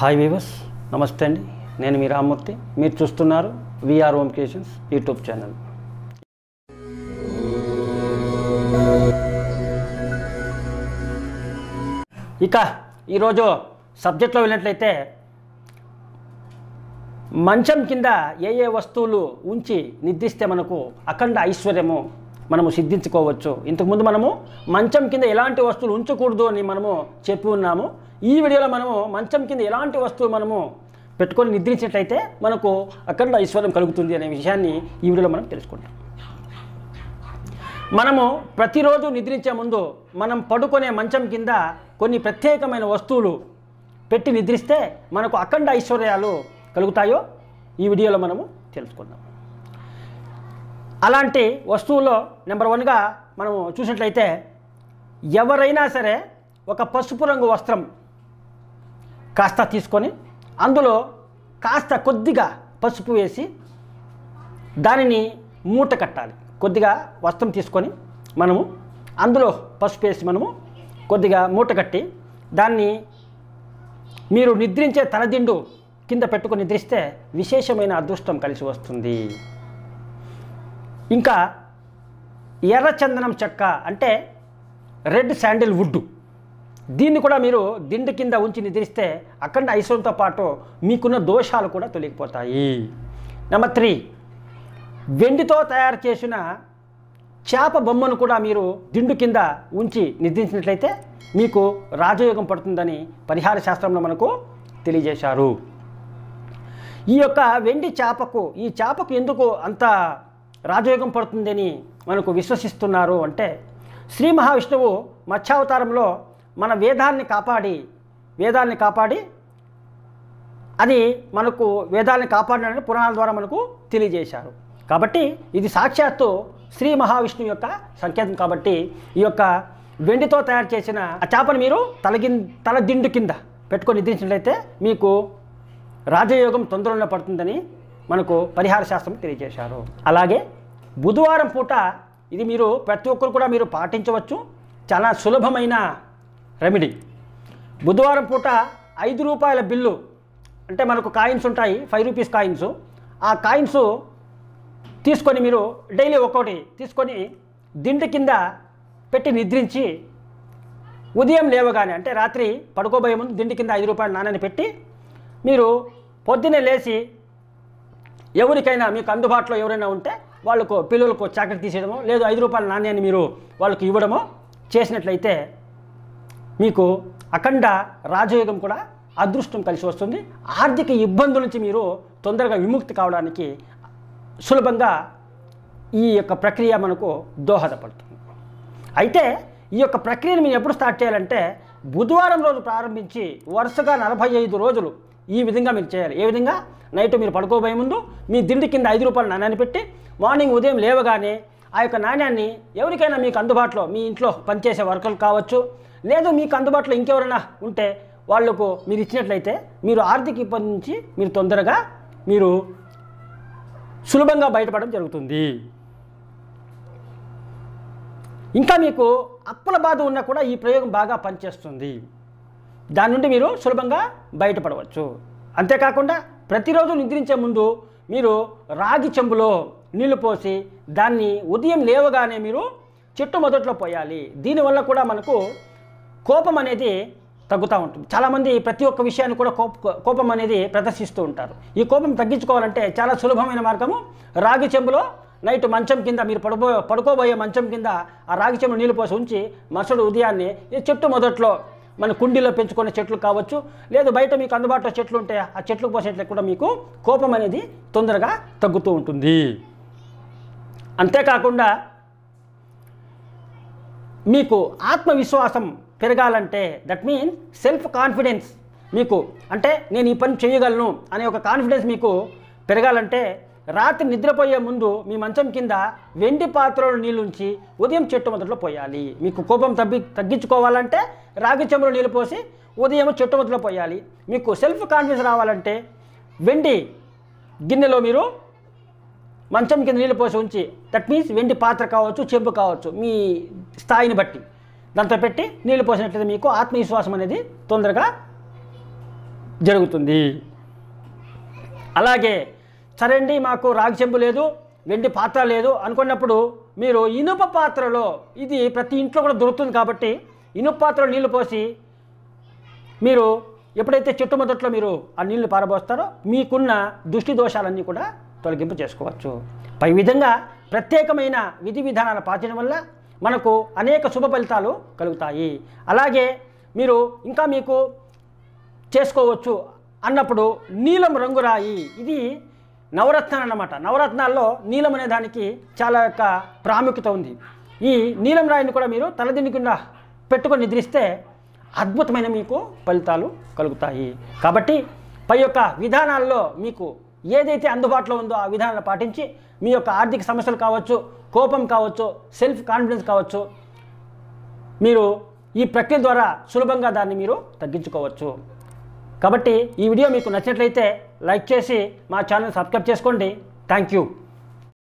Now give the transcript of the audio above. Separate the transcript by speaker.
Speaker 1: hi weavers నమస్తే అండి నేను మీ రామ్మూర్తి మీరు చూస్తున్నారు V R home creations YouTube channel ఇక ఈరోజు సబ్జెక్ట్లో వెళ్ళినట్లయితే మంచం కింద ఏ ఏ వస్తువులు ఉంచి నిర్దిస్తే మనకు అఖండ ఐశ్వర్యము మనము సిద్ధించుకోవచ్చు ఇంతకుముందు మనము మంచం కింద ఎలాంటి వస్తువులు ఉంచకూడదు అని మనము చెప్పి ఉన్నాము ఈ వీడియోలో మనము మంచం కింద ఎలాంటి వస్తువు మనము పెట్టుకొని నిద్రించినట్లయితే మనకు అక్కడ ఐశ్వర్యం కలుగుతుంది అనే విషయాన్ని ఈ వీడియోలో మనం తెలుసుకుంటాం మనము ప్రతిరోజు నిద్రించే ముందు మనం పడుకునే మంచం కింద కొన్ని ప్రత్యేకమైన వస్తువులు పెట్టి నిద్రిస్తే మనకు అఖండ ఐశ్వర్యాలు కలుగుతాయో ఈ వీడియోలో మనము తెలుసుకుందాం అలాంటి వస్తువుల్లో నెంబర్ వన్గా మనము చూసినట్లయితే ఎవరైనా సరే ఒక పసుపు రంగు వస్త్రం కాస్త తీసుకొని అందులో కాస్త కొద్దిగా పసుపు వేసి దానిని మూట కట్టాలి కొద్దిగా వస్త్రం తీసుకొని మనము అందులో పసుపు వేసి మనము కొద్దిగా మూట కట్టి దాన్ని మీరు నిద్రించే తలదిండు కింద పెట్టుకుని నిద్రిస్తే విశేషమైన అదృష్టం కలిసి వస్తుంది ఇంకా ఎర్రచందనం చెక్క అంటే రెడ్ శాండిల్ వుడ్డు దీన్ని కూడా మీరు దిండు కింద ఉంచి నిద్రిస్తే అఖండ ఐశ్వర్యంతో పాటు మీకున్న దోషాలు కూడా తొలగిపోతాయి నెంబర్ త్రీ వెండితో తయారు చేసిన చేప బొమ్మను కూడా మీరు దిండు కింద ఉంచి నిద్రించినట్లయితే మీకు రాజయోగం పడుతుందని పరిహార శాస్త్రంలో మనకు తెలియజేశారు ఈ యొక్క వెండి చేపకు ఈ చేపకు ఎందుకు అంత రాజయోగం పడుతుందని మనకు విశ్వసిస్తున్నారు అంటే శ్రీ మహావిష్ణువు మత్స్యావతారంలో మన వేదాన్ని కాపాడి వేదాన్ని కాపాడి అది మనకు వేదాన్ని కాపాడినని పురాణాల ద్వారా మనకు తెలియజేశారు కాబట్టి ఇది సాక్షాత్తు శ్రీ మహావిష్ణు యొక్క సంకేతం కాబట్టి ఈ యొక్క వెండితో తయారు చేసిన ఆ చేపను మీరు తల తలదిండు కింద పెట్టుకొని నిద్రించినట్లయితే మీకు రాజయోగం తొందరలో పడుతుందని మనకు పరిహార శాస్త్రం తెలియజేశారు అలాగే బుధవారం పూట ఇది మీరు ప్రతి ఒక్కరు కూడా మీరు పాటించవచ్చు చాలా సులభమైన రెమెడీ బుధవారం పూట ఐదు రూపాయల బిల్లు అంటే మనకు కాయిన్స్ ఉంటాయి ఫైవ్ రూపీస్ కాయిన్స్ ఆ కాయిన్స్ తీసుకొని మీరు డైలీ ఒక్కొక్కటి తీసుకొని దిండు కింద పెట్టి నిద్రించి ఉదయం లేవగానే అంటే రాత్రి పడుకోబోయే ముందు దిండి కింద ఐదు రూపాయలు నాణ్యని పెట్టి మీరు పొద్దున్నే లేచి ఎవరికైనా మీకు అందుబాటులో ఎవరైనా ఉంటే వాళ్ళకు పిల్లలకు చాకరీ తీసేయడమో లేదు ఐదు రూపాయల నాణ్యాన్ని మీరు వాళ్ళకి ఇవ్వడమో చేసినట్లయితే మీకు అఖండ రాజయోగం కూడా అదృష్టం కలిసి వస్తుంది ఆర్థిక ఇబ్బందుల నుంచి మీరు తొందరగా విముక్తి కావడానికి సులభంగా ఈ యొక్క ప్రక్రియ మనకు దోహదపడుతుంది అయితే ఈ యొక్క ప్రక్రియను మీరు ఎప్పుడు స్టార్ట్ చేయాలంటే బుధవారం రోజు ప్రారంభించి వరుసగా నలభై ఐదు రోజులు ఈ విధంగా మీరు చేయాలి ఏ విధంగా నైట్ మీరు పడుకోబోయే ముందు మీ దిండి కింద ఐదు రూపాయల నాణ్యాన్ని పెట్టి మార్నింగ్ ఉదయం లేవగానే ఆ యొక్క నాణ్యాన్ని ఎవరికైనా మీకు అందుబాటులో మీ ఇంట్లో పనిచేసే వర్కర్లు కావచ్చు లేదు మీకు అందుబాటులో ఇంకెవరైనా ఉంటే వాళ్లకు మీరు ఇచ్చినట్లయితే మీరు ఆర్థిక ఇబ్బంది నుంచి మీరు తొందరగా మీరు సులభంగా బయటపడడం జరుగుతుంది ఇంకా మీకు అప్పుల బాధ ఉన్నా కూడా ఈ ప్రయోగం బాగా పనిచేస్తుంది దాని నుండి మీరు సులభంగా బయటపడవచ్చు అంతేకాకుండా ప్రతిరోజు నిద్రించే ముందు మీరు రాగి చెంబులో నీళ్లు పోసి దాన్ని ఉదయం లేవగానే మీరు చెట్టు మొదట్లో పోయాలి దీనివల్ల కూడా మనకు కోపం అనేది తగ్గుతూ ఉంటుంది చాలామంది ప్రతి ఒక్క విషయాన్ని కూడా కోప కోపం అనేది ప్రదర్శిస్తూ ఉంటారు ఈ కోపం తగ్గించుకోవాలంటే చాలా సులభమైన మార్గము రాగి చెంబులో నైట్ మంచం కింద మీరు పడుకో పడుకోబోయే మంచం కింద ఆ రాగి చెంబు నీళ్ళు పోసి ఉంచి మసడు ఉదయాన్నే ఈ చెట్టు మొదట్లో మన కుండీలో పెంచుకునే చెట్లు కావచ్చు లేదు బయట మీకు అందుబాటులో చెట్లు ఉంటే ఆ చెట్లు పోసేట్లు కూడా మీకు కోపం అనేది తొందరగా తగ్గుతూ ఉంటుంది అంతేకాకుండా మీకు ఆత్మవిశ్వాసం పెరగాలంటే దట్ మీన్స్ సెల్ఫ్ కాన్ఫిడెన్స్ మీకు అంటే నేను ఈ పని చేయగలను అనే ఒక కాన్ఫిడెన్స్ మీకు పెరగాలంటే రాత్రి నిద్రపోయే ముందు మీ మంచం కింద వెండి పాత్రలో నీళ్ళుంచి ఉదయం చెట్టు మొదట్లో పోయాలి మీకు కోపం తగ్గి తగ్గించుకోవాలంటే రాగి చెంబులో నీళ్ళు పోసి ఉదయం చెట్టు మొదట్లో పోయాలి మీకు సెల్ఫ్ కాన్ఫిడెన్స్ రావాలంటే వెండి గిన్నెలో మీరు మంచం కింద నీళ్ళు పోసి ఉంచి దట్ మీన్స్ వెండి పాత్ర కావచ్చు చెంబు కావచ్చు మీ స్థాయిని బట్టి దాంతో పెట్టి నీళ్లు పోసినట్లయితే మీకు ఆత్మవిశ్వాసం అనేది తొందరగా జరుగుతుంది అలాగే సరే మాకు రాగి చెంబు లేదు వెండి పాత్ర లేదు అనుకున్నప్పుడు మీరు ఇనుప పాత్రలో ఇది ప్రతి ఇంట్లో కూడా దొరుకుతుంది కాబట్టి ఇనుప పాత్రలో నీళ్లు పోసి మీరు ఎప్పుడైతే మొదట్లో మీరు ఆ నీళ్లు పారబోస్తారో మీకున్న దృష్టి దోషాలన్నీ కూడా తొలగింపు చేసుకోవచ్చు పై విధంగా ప్రత్యేకమైన విధి విధానాలు పాటించడం వల్ల మనకు అనేక శుభ ఫలితాలు కలుగుతాయి అలాగే మీరు ఇంకా మీకు చేసుకోవచ్చు అన్నప్పుడు నీలం రంగు రాయి ఇది నవరత్నాలు అన్నమాట నవరత్నాల్లో నీలం అనే దానికి చాలా యొక్క ప్రాముఖ్యత ఉంది ఈ నీలం రాయిని కూడా మీరు తలదిండుకుండా పెట్టుకొని నిద్రిస్తే అద్భుతమైన మీకు ఫలితాలు కలుగుతాయి కాబట్టి పై యొక్క విధానాల్లో మీకు ఏదైతే అందుబాటులో ఉందో ఆ విధానాలు పాటించి మీ యొక్క ఆర్థిక సమస్యలు కావచ్చు కోపం కావచ్చు సెల్ఫ్ కాన్ఫిడెన్స్ కావచ్చు మీరు ఈ ప్రక్రియ ద్వారా సులభంగా దాన్ని మీరు తగ్గించుకోవచ్చు కాబట్టి ఈ వీడియో మీకు నచ్చినట్లయితే లైక్ చేసి మా ఛానల్ సబ్స్క్రైబ్ చేసుకోండి థ్యాంక్ యూ